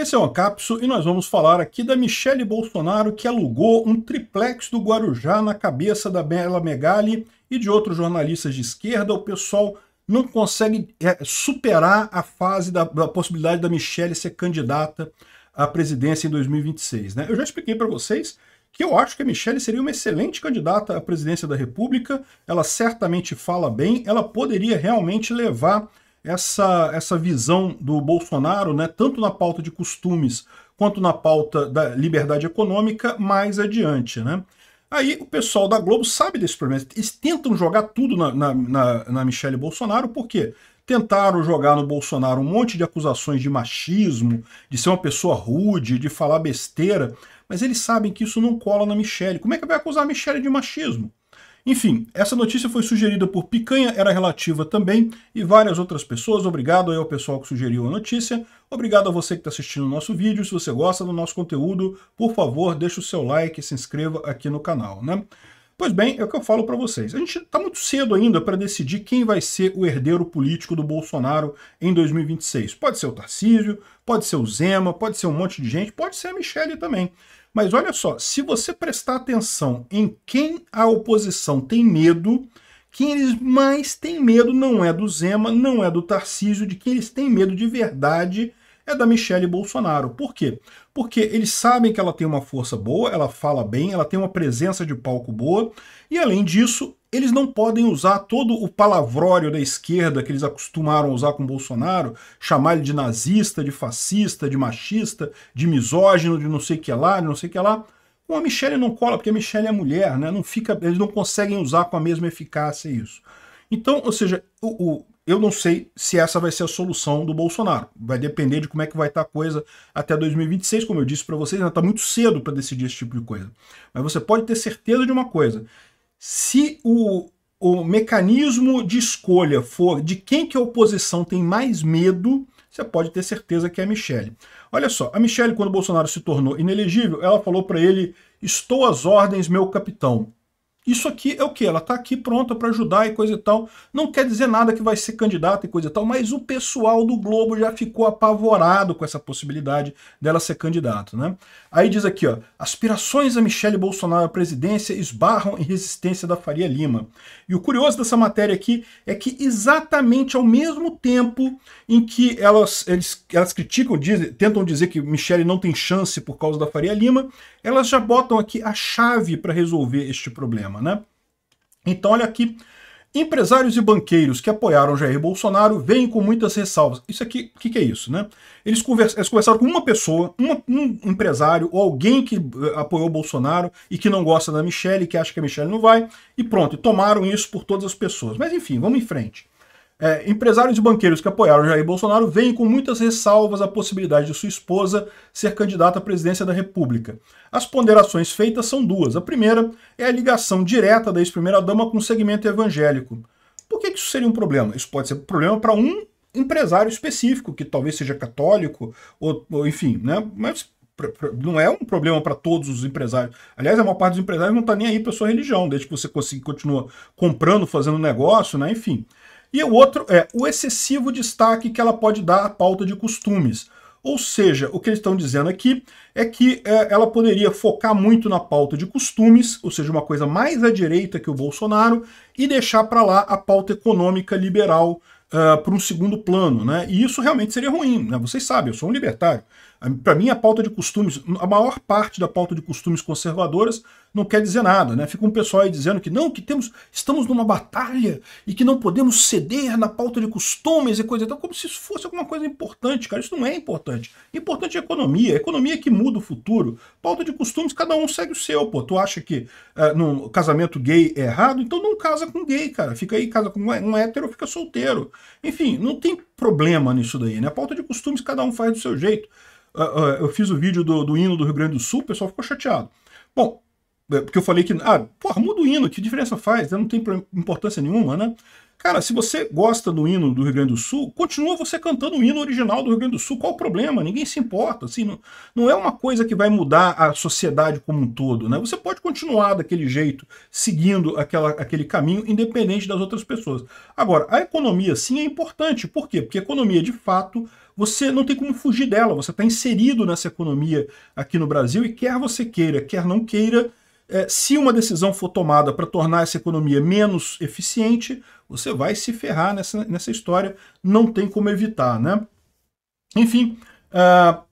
Esse é o capso e nós vamos falar aqui da Michele Bolsonaro que alugou um triplex do Guarujá na cabeça da Bela Megali e de outros jornalistas de esquerda. O pessoal não consegue é, superar a fase da, da possibilidade da Michele ser candidata à presidência em 2026. Né? Eu já expliquei para vocês que eu acho que a Michelle seria uma excelente candidata à presidência da República. Ela certamente fala bem, ela poderia realmente levar essa, essa visão do Bolsonaro, né, tanto na pauta de costumes quanto na pauta da liberdade econômica, mais adiante. Né? Aí o pessoal da Globo sabe desse problema. Eles tentam jogar tudo na, na, na, na Michelle Bolsonaro, por quê? Tentaram jogar no Bolsonaro um monte de acusações de machismo, de ser uma pessoa rude, de falar besteira, mas eles sabem que isso não cola na Michelle. Como é que vai acusar a Michelle de machismo? Enfim, essa notícia foi sugerida por Picanha Era Relativa também e várias outras pessoas. Obrigado aí ao pessoal que sugeriu a notícia. Obrigado a você que está assistindo o nosso vídeo. Se você gosta do nosso conteúdo, por favor, deixe o seu like e se inscreva aqui no canal, né? Pois bem, é o que eu falo para vocês. A gente está muito cedo ainda para decidir quem vai ser o herdeiro político do Bolsonaro em 2026. Pode ser o Tarcísio, pode ser o Zema, pode ser um monte de gente, pode ser a Michelle também. Mas olha só, se você prestar atenção em quem a oposição tem medo, quem eles mais têm medo não é do Zema, não é do Tarcísio, de quem eles têm medo de verdade é da Michelle Bolsonaro. Por quê? Porque eles sabem que ela tem uma força boa, ela fala bem, ela tem uma presença de palco boa, e além disso, eles não podem usar todo o palavrório da esquerda que eles acostumaram a usar com Bolsonaro, chamar ele de nazista, de fascista, de machista, de misógino, de não sei o que lá, de não sei o que lá. Com a Michelle não cola, porque a Michelle é mulher, né? Não fica, eles não conseguem usar com a mesma eficácia isso. Então, ou seja, o, o, eu não sei se essa vai ser a solução do Bolsonaro. Vai depender de como é que vai estar a coisa até 2026, como eu disse para vocês, ainda né? está muito cedo para decidir esse tipo de coisa. Mas você pode ter certeza de uma coisa, se o, o mecanismo de escolha for de quem que a oposição tem mais medo, você pode ter certeza que é a Michelle. Olha só, a Michelle, quando Bolsonaro se tornou inelegível, ela falou para ele: Estou às ordens, meu capitão. Isso aqui é o que? Ela está aqui pronta para ajudar e coisa e tal. Não quer dizer nada que vai ser candidata e coisa e tal, mas o pessoal do Globo já ficou apavorado com essa possibilidade dela ser candidata. Né? Aí diz aqui, ó, aspirações a Michele Bolsonaro à presidência esbarram em resistência da Faria Lima. E o curioso dessa matéria aqui é que exatamente ao mesmo tempo em que elas, eles, elas criticam, dizem, tentam dizer que Michele não tem chance por causa da Faria Lima, elas já botam aqui a chave para resolver este problema né? Então, olha aqui. Empresários e banqueiros que apoiaram Jair Bolsonaro vêm com muitas ressalvas. Isso aqui, o que, que, é isso, né? Eles, eles conversaram com uma pessoa, uma, um empresário ou alguém que eh, apoiou Bolsonaro e que não gosta da Michelle, que acha que a Michelle não vai, e pronto, e tomaram isso por todas as pessoas. Mas enfim, vamos em frente. É, empresários e banqueiros que apoiaram Jair Bolsonaro veem com muitas ressalvas a possibilidade de sua esposa ser candidata à presidência da República. As ponderações feitas são duas. A primeira é a ligação direta da ex-primeira-dama com o segmento evangélico. Por que, isso seria um problema? Isso pode ser um problema para um empresário específico, que talvez seja católico, ou, ou enfim, né? Mas não é um problema para todos os empresários. Aliás, a maior parte dos empresários não está nem aí para sua religião, desde que você consiga, continuar comprando, fazendo negócio, né? enfim. E o outro é o excessivo destaque que ela pode dar à pauta de costumes. Ou seja, o que eles estão dizendo aqui é que é, ela poderia focar muito na pauta de costumes, ou seja, uma coisa mais à direita que o Bolsonaro, e deixar para lá a pauta econômica liberal uh, ah, para um segundo plano. Né? E isso realmente seria ruim, né? vocês sabem, eu sou um libertário. Para mim, a pauta de costumes, a maior parte da pauta de costumes conservadoras não quer dizer nada, né? Fica um pessoal aí dizendo que não, que temos, estamos numa batalha e que não podemos ceder na pauta de costumes e coisa e tal, como se isso fosse alguma coisa importante, cara. Isso não é importante. Importante é a economia, a economia é que muda o futuro. Pauta de costumes, cada um segue o seu, pô. Tu acha que é, no casamento gay é errado, então não casa com gay, cara. Fica aí, casa com um hétero, fica solteiro. Enfim, não tem problema nisso daí, né? A pauta de costumes, cada um faz do seu jeito. Ah, ah, eu fiz o vídeo do, do hino do Rio Grande do Sul, o pessoal ficou chateado. Bom, é, porque eu falei que, ah, porra, muda o hino, que diferença faz? Não tem importância nenhuma, né? Cara, se você gosta do hino do Rio Grande do Sul, continua você cantando o hino original do Rio Grande do Sul. Qual o problema? Ninguém se importa. Assim, não, não é uma coisa que vai mudar a sociedade como um todo. Né? Você pode continuar daquele jeito, seguindo aquela, aquele caminho, independente das outras pessoas. Agora, a economia sim é importante. Por quê? Porque a economia, de fato, você não tem como fugir dela. Você está inserido nessa economia aqui no Brasil e quer você queira, quer não queira, é, se uma decisão for tomada para tornar essa economia menos eficiente, você vai se ferrar nessa, nessa história, não tem como evitar, né? Enfim, uh,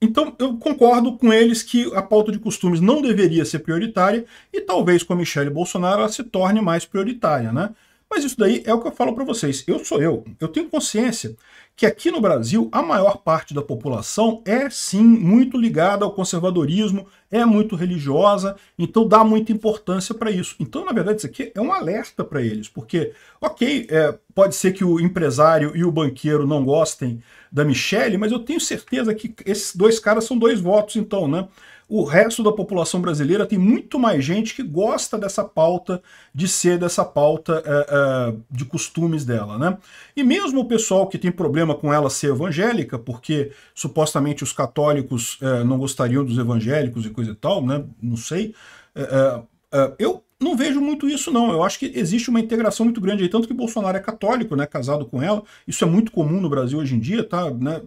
então eu concordo com eles que a pauta de costumes não deveria ser prioritária e talvez com a Michelle Bolsonaro ela se torne mais prioritária, né? Mas isso daí é o que eu falo para vocês. Eu sou eu. Eu tenho consciência que aqui no Brasil a maior parte da população é sim muito ligada ao conservadorismo, é muito religiosa, então dá muita importância para isso. Então, na verdade, isso aqui é um alerta para eles, porque, ok, é, pode ser que o empresário e o banqueiro não gostem da Michelle, mas eu tenho certeza que esses dois caras são dois votos, então, né? o resto da população brasileira tem muito mais gente que gosta dessa pauta, de ser dessa pauta é, é, de costumes dela, né? E mesmo o pessoal que tem problema problema com ela ser evangélica, porque supostamente os católicos é, não gostariam dos evangélicos e coisa e tal, né? Não sei. É, é, é, eu não vejo muito isso, não. Eu acho que existe uma integração muito grande aí, tanto que Bolsonaro é católico, né? Casado com ela. Isso é muito comum no Brasil hoje em dia, tá? Né?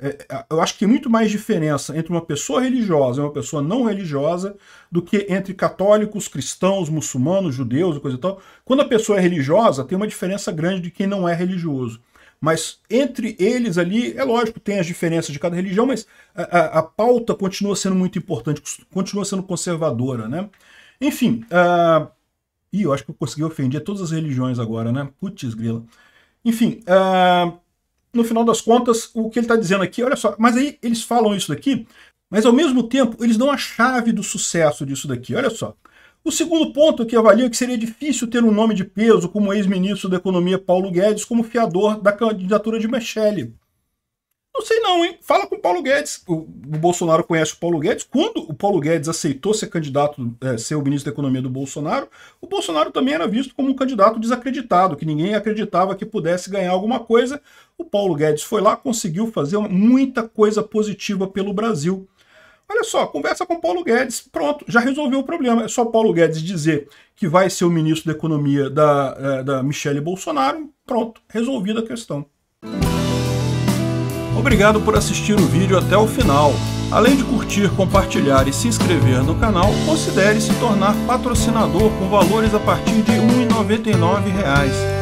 É, é, eu acho que tem muito mais diferença entre uma pessoa religiosa e uma pessoa não religiosa do que entre católicos, cristãos, muçulmanos, judeus e coisa e tal. Quando a pessoa é religiosa, tem uma diferença grande de quem não é religioso. Mas entre eles ali, é lógico, tem as diferenças de cada religião, mas a, a, a pauta continua sendo muito importante, continua sendo conservadora, né? Enfim, uh, ih, eu acho que eu consegui ofender todas as religiões agora, né? Putz, grila. Enfim, uh, no final das contas, o que ele está dizendo aqui, olha só, mas aí eles falam isso daqui, mas ao mesmo tempo eles dão a chave do sucesso disso daqui, olha só. O segundo ponto que avalia é que seria difícil ter um nome de peso como ex-ministro da Economia Paulo Guedes como fiador da candidatura de Michele. Não sei não, hein? Fala com o Paulo Guedes. O, Bolsonaro conhece o Paulo Guedes. Quando o Paulo Guedes aceitou ser candidato, é, ser o ministro da Economia do Bolsonaro, o Bolsonaro também era visto como um candidato desacreditado, que ninguém acreditava que pudesse ganhar alguma coisa. O Paulo Guedes foi lá, conseguiu fazer muita coisa positiva pelo Brasil. Olha só, conversa com Paulo Guedes, pronto, já resolveu o problema. É só Paulo Guedes dizer que vai ser o ministro da Economia da, é, da Michelle Bolsonaro, pronto, resolvida a questão. Obrigado por assistir o vídeo até o final. Além de curtir, compartilhar e se inscrever no canal, considere se tornar patrocinador com valores a partir de R$ 1,99